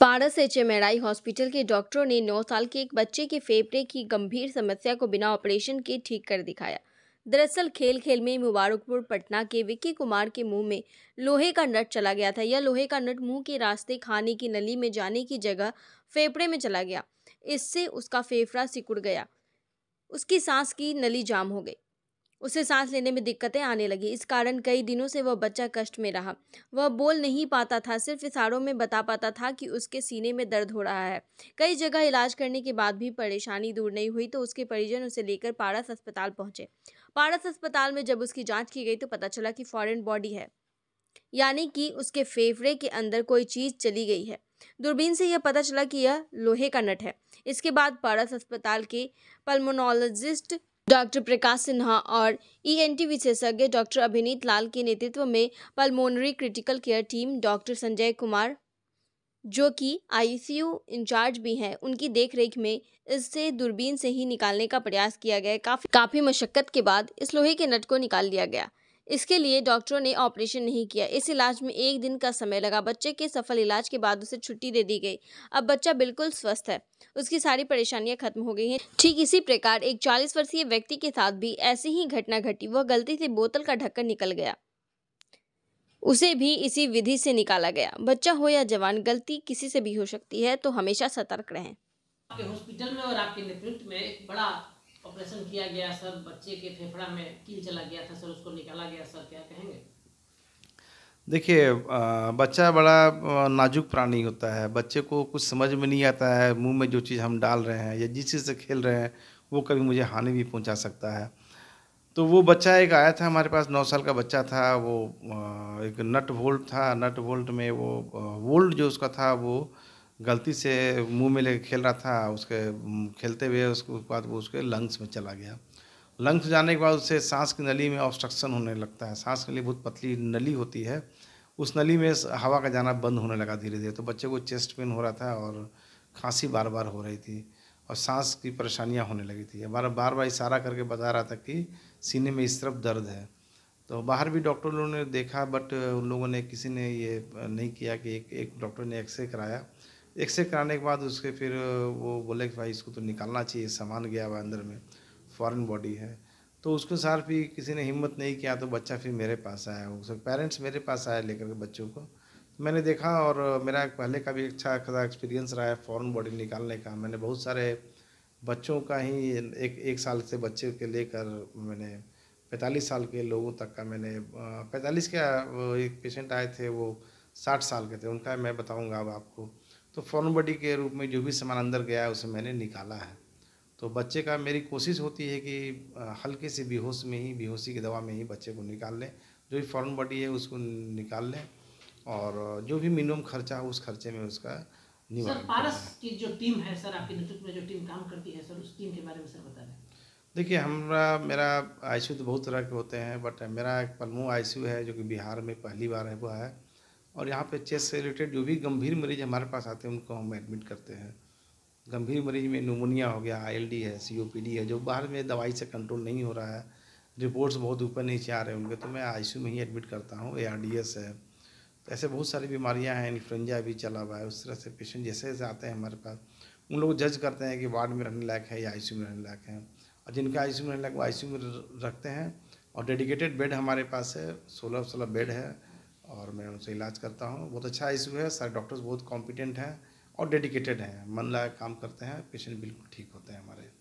पारस H M hospital के डॉक्टरों ने 9 साल के एक बच्चे के फेफड़े की गंभीर समस्या को बिना ऑपरेशन के ठीक कर दिखाया दरअसल खेल खेल में मुबारकपुर पटना के विक्की कुमार के मुंह में लोहे का नट चला गया था यह लोहे का नट मुंह के रास्ते खाने की नली में जाने की जगह फेफड़े में चला गया इससे उसका फेफड़ा सिकुड़ गया उसकी सांस की नली जाम हो गई उसे सांस लेने में दिक्कतें आने लगी इस कारण कई दिनों से वह बच्चा कष्ट में रहा वह बोल नहीं पाता था सिर्फ इशारों में बता पाता था कि उसके सीने में दर्द हो रहा है कई जगह इलाज करने के बाद भी परेशानी दूर नहीं हुई तो उसके परिजन उसे लेकर पारस अस्पताल पहुंचे पारस अस्पताल में जब उसकी जाँच की गई तो पता चला कि फॉरन बॉडी है यानी कि उसके फेफड़े के अंदर कोई चीज़ चली गई है दूरबीन से यह पता चला कि यह लोहे का नट है इसके बाद पारस अस्पताल के पल्मोनोलॉजिस्ट डॉक्टर प्रकाश सिन्हा और ईएनटी e विशेषज्ञ डॉक्टर अभिनीत लाल के नेतृत्व में pulmonary critical care team doctor Sanjay Kumar जो कि आईसीयू इंचार्ज भी हैं उनकी देखरेख में इससे दूरबीन से ही निकालने का प्रयास किया गया काफ़ी काफ़ी मशक्क़त के बाद इस लोहे के नट को निकाल लिया गया इसके लिए डॉक्टरों ने ऑपरेशन नहीं किया इस इलाज में एक दिन का समय लगा बच्चे के सफल इलाज के बाद उसे छुट्टी दे दी गई अब बच्चा बिल्कुल स्वस्थ है उसकी सारी परेशानियां खत्म हो गई हैं ठीक इसी प्रकार एक 40 वर्षीय व्यक्ति के साथ भी ऐसी ही घटना घटी वह गलती से बोतल का ढक्कन निकल गया उसे भी इसी विधि से निकाला गया बच्चा हो या जवान गलती किसी से भी हो सकती है तो हमेशा सतर्क रहें आपके हॉस्पिटल में और आपके नेतृत्व में एक बड़ा ऑपरेशन किया गया सर बच्चे के फेफड़ा में कील चला गया था सर उसको निकाला गया सर क्या कहेंगे देखिए बच्चा बड़ा नाजुक प्राणी होता है बच्चे को कुछ समझ में नहीं आता है मुंह में जो चीज़ हम डाल रहे हैं या जिस चीज़ से खेल रहे हैं वो कभी मुझे हानि भी पहुंचा सकता है तो वो बच्चा एक आया था हमारे पास नौ साल का बच्चा था वो एक नट वोल्ट था नट वोल्ट में वो वोल्ट जो उसका था वो गलती से मुंह में लेके खेल रहा था उसके खेलते हुए उसके बाद वो उसके लंग्स में चला गया लंग्स जाने के बाद उससे सांस की नली में ऑब्स्ट्रक्शन होने लगता है सांस के लिए बहुत पतली नली होती है उस नली में हवा का जाना बंद होने लगा धीरे धीरे तो बच्चे को चेस्ट पेन हो रहा था और खांसी बार बार हो रही थी और सांस की परेशानियाँ होने लगी थी हमारा बार बार इशारा करके बता रहा था कि सीने में इस तरफ दर्द है तो बाहर भी डॉक्टर लोगों ने देखा बट उन लोगों ने किसी ने ये नहीं किया कि एक एक डॉक्टर ने एक्सरे कराया एक्सरे कराने के बाद उसके फिर वो बोले कि भाई इसको तो निकालना चाहिए सामान गया हुआ अंदर में फॉरेन बॉडी है तो उसके साथ भी किसी ने हिम्मत नहीं किया तो बच्चा फिर मेरे पास आया उसके पेरेंट्स मेरे पास आया लेकर के बच्चों को तो मैंने देखा और मेरा पहले का भी अच्छा खासा एक्सपीरियंस रहा है फॉरन बॉडी निकालने का मैंने बहुत सारे बच्चों का ही एक एक साल से बच्चे के लेकर मैंने पैंतालीस साल के लोगों तक का मैंने पैंतालीस के एक पेशेंट आए थे वो साठ साल के थे उनका मैं बताऊंगा अब आपको तो फॉरन बॉडी के रूप में जो भी सामान अंदर गया है उसे मैंने निकाला है तो बच्चे का मेरी कोशिश होती है कि हल्के से बेहोश में ही बेहोशी की दवा में ही बच्चे को निकाल लें जो भी फॉरन बॉडी है उसको निकाल लें और जो भी मिनिमम खर्चा हो उस खर्चे में उसका सर पारस की जो टीम है सर आपके नेतृत्व में जो टीम काम करती है सर उस टीम के बारे में सर बता दें देखिए हमारा मेरा आई तो बहुत तरह के होते हैं बट मेरा एक पलमू आई है जो कि बिहार में पहली बार है हुआ है और यहाँ पे चेस्ट से रिलेटेड जो भी गंभीर मरीज हमारे पास आते हैं उनको हम एडमिट करते हैं गंभीर मरीज में नमोनिया हो गया आईएलडी है सीओपीडी है जो बाहर में दवाई से कंट्रोल नहीं हो रहा है रिपोर्ट्स बहुत ऊपर नीचे आ रहे होंगे तो मैं आई में ही एडमिट करता हूँ ए है तो ऐसे बहुत सारी बीमारियाँ हैं इन्फ्लुंजा भी चला हुआ है उस तरह से पेशेंट जैसे जैसे आते हैं हमारे पास उन लोग जज करते हैं कि वार्ड में रहने लायक है या आई में रहने लायक है और जिनका आई में रहने लायक वो आई में रखते हैं और डेडिकेटेड बेड हमारे पास है सोलह सोलह बेड है और मैं उनसे इलाज करता हूँ बहुत अच्छा इशू है सारे डॉक्टर्स बहुत कॉम्पिटेंट हैं और डेडिकेटेड हैं मन लगा काम करते हैं पेशेंट बिल्कुल ठीक होते हैं हमारे